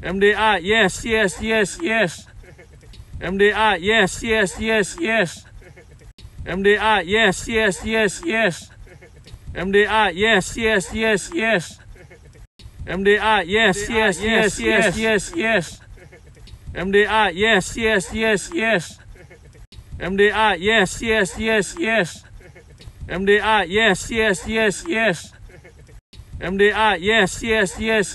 MDI, yes, yes, yes, yes. MDI, yes, yes, yes, yes. MDI, yes, yes, yes, yes. MDI, yes, yes, yes, yes. MDI, yes, yes, yes, yes, yes, yes. MDI, yes, yes, yes, yes. MDI, yes, yes, yes, yes. MDI, yes, yes, yes, yes. MDI, yes, yes, yes.